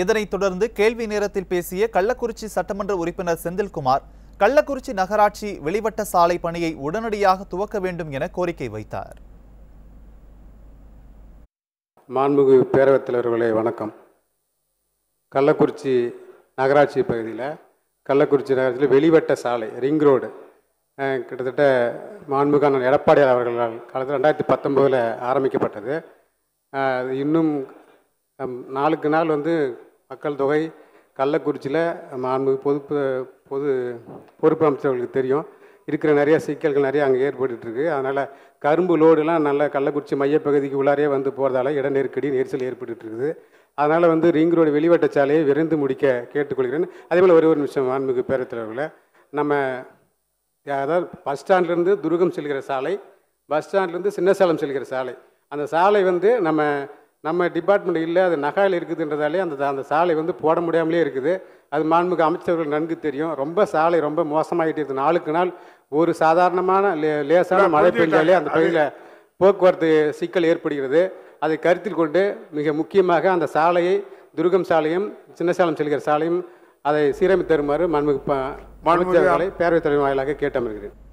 இதனைத் தொடர்ந்து கேள்வி நேரத்தில் பேசிய கள்ளக்குறிச்சி சட்டமன்ற உறுப்பினர் செந்தில்குமார் கள்ளக்குறிச்சி நகராட்சி வெளிவட்ட சாலை பணியை உடனடியாக துவக்க வேண்டும் என கோரிக்கை வைத்தார் மாண்புகு பேரவைத் தலைவர்களே வணக்கம் கள்ளக்குறிச்சி நகராட்சி பகுதியில் கள்ளக்குறிச்சி நகராட்சியில் வெளிவட்ட சாலை ரிங் ரோடு கிட்டத்தட்ட மாண்புகான எடப்பாடியார் அவர்களால் காலத்தில் ரெண்டாயிரத்தி பத்தொம்போதில் ஆரம்பிக்கப்பட்டது இன்னும் நாளுக்கு நாள் வந்து மக்கள் தொகை கள்ளக்குறிச்சியில் மாண்பு பொதுப்பு பொது பொறுப்பு அமைச்சர்களுக்கு தெரியும் இருக்கிற நிறைய சிக்கல்கள் நிறைய அங்கே ஏற்பட்டுருக்கு அதனால் கரும்பு லோடுலாம் நல்ல கள்ளக்குறிச்சி மையப்பகுதிக்கு உள்ளாரே வந்து போகிறதால இட நெருக்கடி நெரிசல் ஏற்பட்டுருக்குது அதனால் வந்து ரிங் ரோடு வெளிவட்ட சாலையை விரைந்து முடிக்க கேட்டுக்கொள்கிறேன் அதேபோல் ஒரே ஒரு நிமிஷம் மாண்புமிகு பேரத்தலைவர்களை நம்ம அதாவது பஸ் ஸ்டாண்ட்லேருந்து துருகம் செல்கிற சாலை பஸ் ஸ்டாண்ட்லேருந்து சின்னசாலம் செல்கிற சாலை அந்த சாலை வந்து நம்ம நம்ம டிபார்ட்மெண்ட் இல்லை அது நகாயில் இருக்குதுன்றதாலே அந்த அந்த சாலை வந்து போட முடியாமலே இருக்குது அது மாண்புக்கு அமைச்சர்கள் நன்கு தெரியும் ரொம்ப சாலை ரொம்ப மோசமாகிட்டு இருக்குது நாளுக்கு நாள் ஒரு சாதாரணமான லே லேசான மழை பெஞ்சாலே அந்த பகுதியில் போக்குவரத்து சிக்கல் ஏற்படுகிறது அதை கருத்தில் கொண்டு மிக முக்கியமாக அந்த சாலையை துருகம் சாலையும் சின்னசாலம் செல்கிற சாலையும் அதை சீரமைத்து தருமாறு மாணவர்களை பேரவைத் தலைவர் வாயிலாக கேட்டமர்கிறேன்